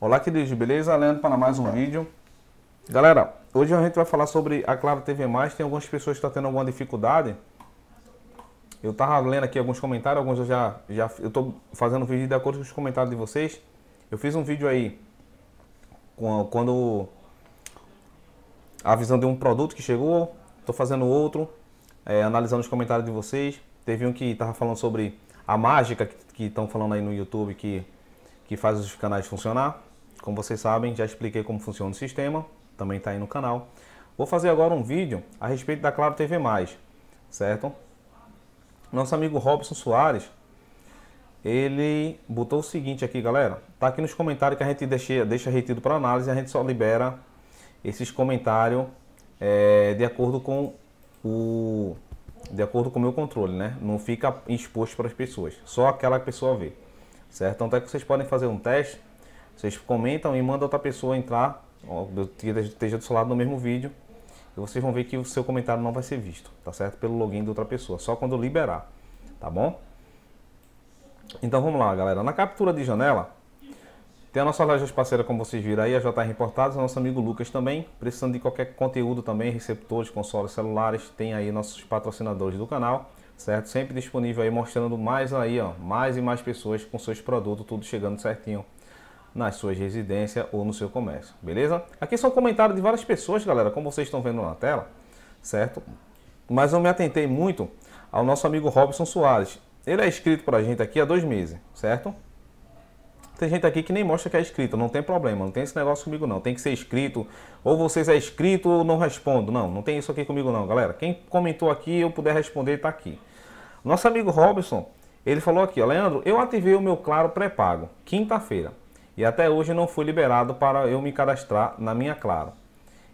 Olá, queridos, beleza? Leandro para mais um vídeo. Galera, hoje a gente vai falar sobre a Claro TV+. Tem algumas pessoas que estão tá tendo alguma dificuldade. Eu estava lendo aqui alguns comentários, alguns eu já... já eu estou fazendo vídeo de acordo com os comentários de vocês. Eu fiz um vídeo aí quando... A visão de um produto que chegou, Estou fazendo outro, é, analisando os comentários de vocês. Teve um que estava falando sobre a mágica que estão falando aí no YouTube que, que faz os canais funcionar como vocês sabem, já expliquei como funciona o sistema, também está aí no canal. Vou fazer agora um vídeo a respeito da Claro TV+, certo? Nosso amigo Robson Soares, ele botou o seguinte aqui, galera. Está aqui nos comentários que a gente deixa, deixa retido para análise, a gente só libera esses comentários é, de acordo com o de acordo com o meu controle, né? Não fica exposto para as pessoas, só aquela pessoa vê, certo? Então, até que vocês podem fazer um teste vocês comentam e mandam outra pessoa entrar, que esteja do seu lado no mesmo vídeo, e vocês vão ver que o seu comentário não vai ser visto, tá certo? Pelo login de outra pessoa, só quando liberar, tá bom? Então vamos lá, galera. Na captura de janela, tem a nossa loja de parceira, como vocês viram aí, a JR Importados, nosso amigo Lucas também. Precisando de qualquer conteúdo também, receptores, consoles, celulares, tem aí nossos patrocinadores do canal, certo? Sempre disponível aí, mostrando mais aí, ó, mais e mais pessoas com seus produtos, tudo chegando certinho nas suas residências ou no seu comércio, beleza? Aqui são comentários de várias pessoas, galera, como vocês estão vendo na tela, certo? Mas eu me atentei muito ao nosso amigo Robson Soares. Ele é inscrito a gente aqui há dois meses, certo? Tem gente aqui que nem mostra que é inscrito, não tem problema, não tem esse negócio comigo não. Tem que ser inscrito, ou vocês é inscrito ou não respondo. Não, não tem isso aqui comigo não, galera. Quem comentou aqui, eu puder responder, está aqui. Nosso amigo Robson, ele falou aqui, ó, Leandro, eu ativei o meu Claro pré-pago, quinta-feira e até hoje não fui liberado para eu me cadastrar na minha Claro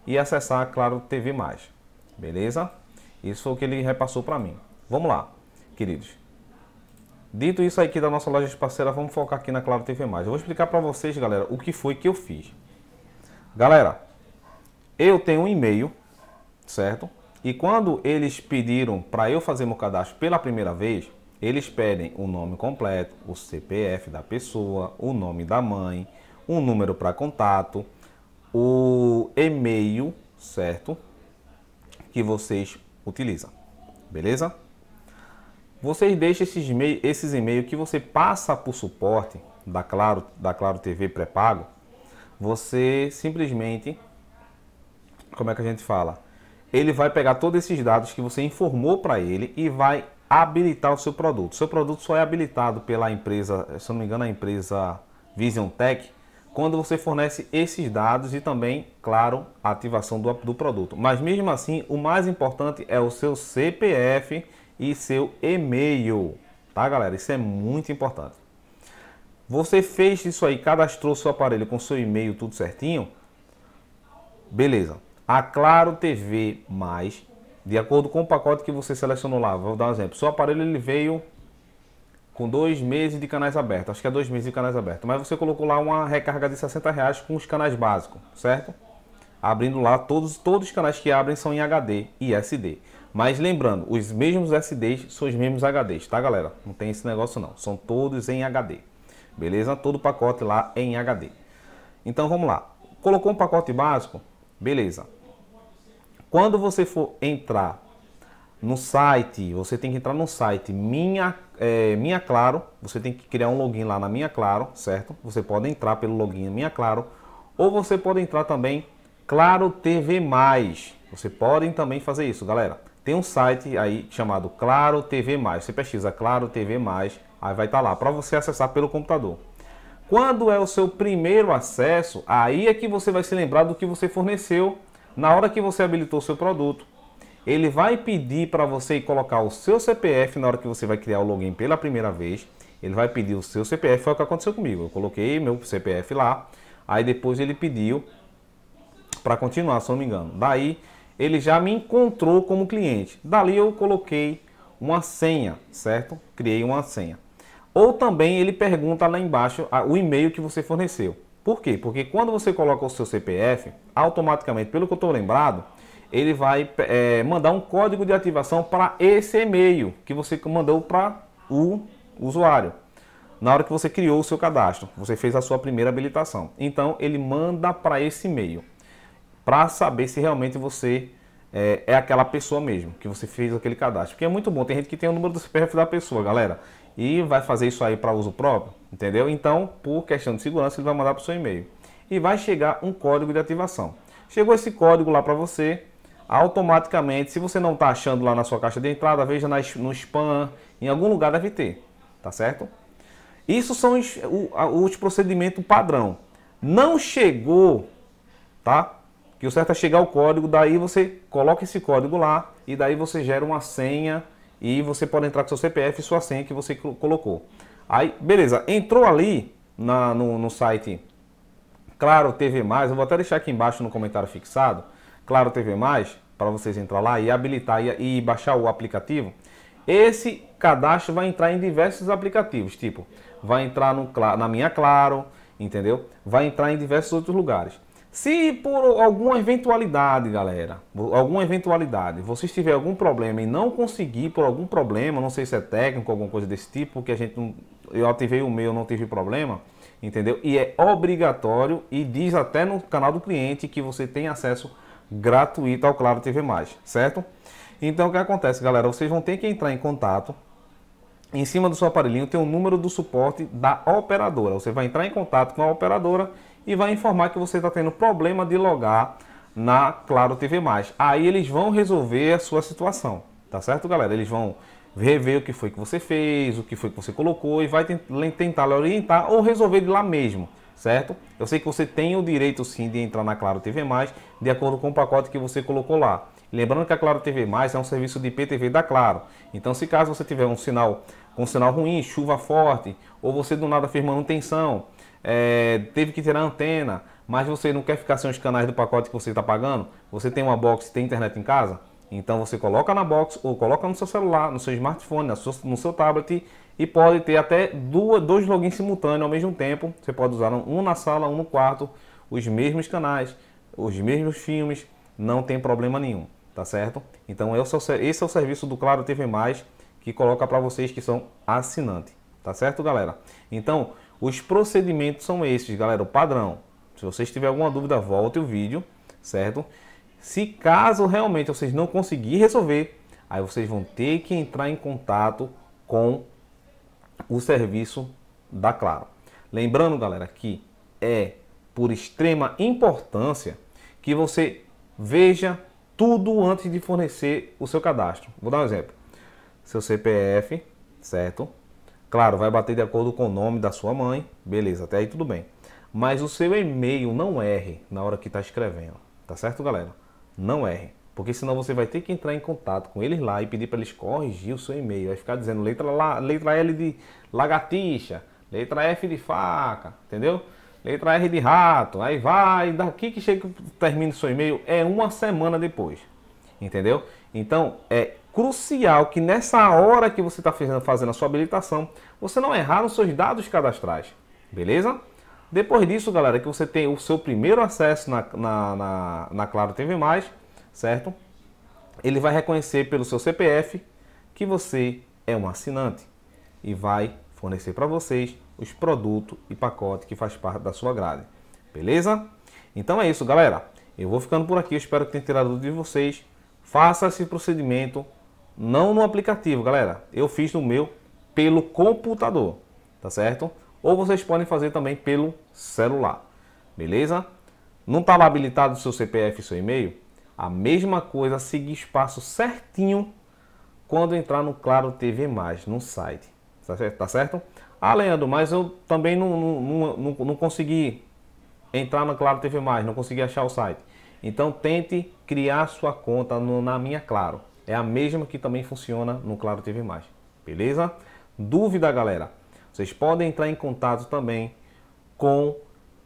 e acessar a Claro TV+. Beleza? Isso foi o que ele repassou para mim. Vamos lá, queridos. Dito isso aqui da nossa loja de parceira, vamos focar aqui na Claro TV+. Eu vou explicar para vocês, galera, o que foi que eu fiz. Galera, eu tenho um e-mail, certo? E quando eles pediram para eu fazer meu cadastro pela primeira vez, eles pedem o nome completo, o CPF da pessoa, o nome da mãe, um número para contato, o e-mail, certo? Que vocês utilizam. Beleza? Vocês deixam esses e-mails esses e que você passa por suporte da Claro, da Claro TV pré-pago, você simplesmente como é que a gente fala? Ele vai pegar todos esses dados que você informou para ele e vai habilitar o seu produto. O seu produto só é habilitado pela empresa, se não me engano, a empresa Vision Tech, quando você fornece esses dados e também, claro, a ativação do, do produto. Mas mesmo assim, o mais importante é o seu CPF e seu e-mail, tá galera? Isso é muito importante. Você fez isso aí, cadastrou seu aparelho com seu e-mail, tudo certinho? Beleza. A Claro TV Mais de acordo com o pacote que você selecionou lá. Vou dar um exemplo. Seu aparelho ele veio com dois meses de canais abertos. Acho que é dois meses de canais abertos. Mas você colocou lá uma recarga de 60 reais com os canais básicos, certo? Abrindo lá, todos, todos os canais que abrem são em HD e SD. Mas lembrando, os mesmos SDs são os mesmos HDs, tá galera? Não tem esse negócio não, são todos em HD. Beleza? Todo pacote lá é em HD. Então vamos lá. Colocou um pacote básico? Beleza. Quando você for entrar no site, você tem que entrar no site Minha, é, Minha Claro, você tem que criar um login lá na Minha Claro, certo? Você pode entrar pelo login Minha Claro, ou você pode entrar também Claro TV+. Você pode também fazer isso, galera. Tem um site aí chamado Claro TV+. Você pesquisa Claro TV+, aí vai estar tá lá, para você acessar pelo computador. Quando é o seu primeiro acesso, aí é que você vai se lembrar do que você forneceu na hora que você habilitou o seu produto, ele vai pedir para você colocar o seu CPF na hora que você vai criar o login pela primeira vez. Ele vai pedir o seu CPF, foi o que aconteceu comigo. Eu coloquei meu CPF lá, aí depois ele pediu para continuar, se não me engano. Daí ele já me encontrou como cliente. Dali eu coloquei uma senha, certo? Criei uma senha. Ou também ele pergunta lá embaixo o e-mail que você forneceu. Por quê? Porque quando você coloca o seu CPF, automaticamente, pelo que eu estou lembrado, ele vai é, mandar um código de ativação para esse e-mail que você mandou para o usuário. Na hora que você criou o seu cadastro, você fez a sua primeira habilitação. Então ele manda para esse e-mail para saber se realmente você é, é, aquela pessoa mesmo que você fez aquele cadastro. Porque é muito bom. Tem gente que tem o número do CPF da pessoa, galera, e vai fazer isso aí para uso próprio, entendeu? Então, por questão de segurança, ele vai mandar para o seu e-mail e vai chegar um código de ativação. Chegou esse código lá para você, automaticamente, se você não está achando lá na sua caixa de entrada, veja no spam, em algum lugar deve ter, tá certo? Isso são os, os procedimentos padrão. Não chegou, tá? Que o certo é chegar o código, daí você coloca esse código lá e daí você gera uma senha e você pode entrar com seu CPF e sua senha que você colocou. Aí, beleza, entrou ali na, no, no site Claro TV Mais, eu vou até deixar aqui embaixo no comentário fixado, Claro TV Mais, para vocês entrar lá e habilitar e, e baixar o aplicativo. Esse cadastro vai entrar em diversos aplicativos, tipo, vai entrar no, na minha Claro, entendeu? Vai entrar em diversos outros lugares. Se por alguma eventualidade, galera, alguma eventualidade, vocês tiver algum problema e não conseguir por algum problema, não sei se é técnico, alguma coisa desse tipo, porque a gente não, eu ativei o meu, não tive problema, entendeu? E é obrigatório e diz até no canal do cliente que você tem acesso gratuito ao Claro TV+, certo? Então o que acontece, galera? Vocês vão ter que entrar em contato. Em cima do seu aparelhinho tem o um número do suporte da operadora. Você vai entrar em contato com a operadora e vai informar que você está tendo problema de logar na Claro TV+. Aí eles vão resolver a sua situação, tá certo, galera? Eles vão rever o que foi que você fez, o que foi que você colocou e vai tentar orientar ou resolver de lá mesmo, certo? Eu sei que você tem o direito sim de entrar na Claro TV+, de acordo com o pacote que você colocou lá. Lembrando que a Claro TV+, é um serviço de IPTV da Claro. Então, se caso você tiver um sinal com um sinal ruim, chuva forte, ou você do nada fez manutenção, é, teve que tirar a antena, mas você não quer ficar sem os canais do pacote que você está pagando, você tem uma box, tem internet em casa, então você coloca na box ou coloca no seu celular, no seu smartphone, no seu tablet e pode ter até duas, dois logins simultâneos ao mesmo tempo. Você pode usar um na sala, um no quarto, os mesmos canais, os mesmos filmes, não tem problema nenhum, tá certo? Então é esse é o serviço do Claro TV+, que coloca para vocês que são assinante, tá certo galera? Então os procedimentos são esses, galera, o padrão. Se vocês tiverem alguma dúvida, volte o vídeo, certo? Se caso realmente vocês não conseguirem resolver, aí vocês vão ter que entrar em contato com o serviço da Claro. Lembrando, galera, que é por extrema importância que você veja tudo antes de fornecer o seu cadastro. Vou dar um exemplo. Seu CPF, certo? Claro, vai bater de acordo com o nome da sua mãe, beleza, até aí tudo bem. Mas o seu e-mail não erre na hora que está escrevendo, tá certo, galera? não erre. Porque senão você vai ter que entrar em contato com eles lá e pedir para eles corrigir o seu e-mail. Vai ficar dizendo letra, la, letra L de lagartixa, letra F de faca, entendeu? Letra R de rato. Aí vai, daqui que chega termina o seu e-mail, é uma semana depois. Entendeu? Então é crucial que nessa hora que você está fazendo a sua habilitação, você não errar nos seus dados cadastrais. Beleza? Depois disso, galera, que você tem o seu primeiro acesso na, na, na, na Claro TV+, certo? Ele vai reconhecer pelo seu CPF que você é um assinante e vai fornecer para vocês os produtos e pacote que faz parte da sua grade. Beleza? Então é isso, galera. Eu vou ficando por aqui. Eu espero que tenha tirado de vocês. Faça esse procedimento não no aplicativo, galera. Eu fiz no meu pelo computador, tá certo? ou vocês podem fazer também pelo celular. Beleza? Não estava habilitado o seu CPF e seu e-mail? A mesma coisa, seguir espaço certinho quando entrar no Claro TV+, no site. Tá certo? Tá certo? Ah, Leandro, mas eu também não, não, não, não consegui entrar no Claro TV+, não consegui achar o site. Então tente criar sua conta no, na Minha Claro. É a mesma que também funciona no Claro TV+. Beleza? Dúvida, galera? Vocês podem entrar em contato também com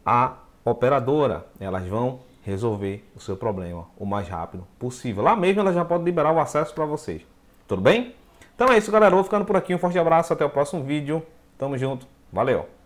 a operadora. Elas vão resolver o seu problema o mais rápido possível. Lá mesmo elas já podem liberar o acesso para vocês. Tudo bem? Então é isso, galera. Vou ficando por aqui. Um forte abraço. Até o próximo vídeo. Tamo junto. Valeu!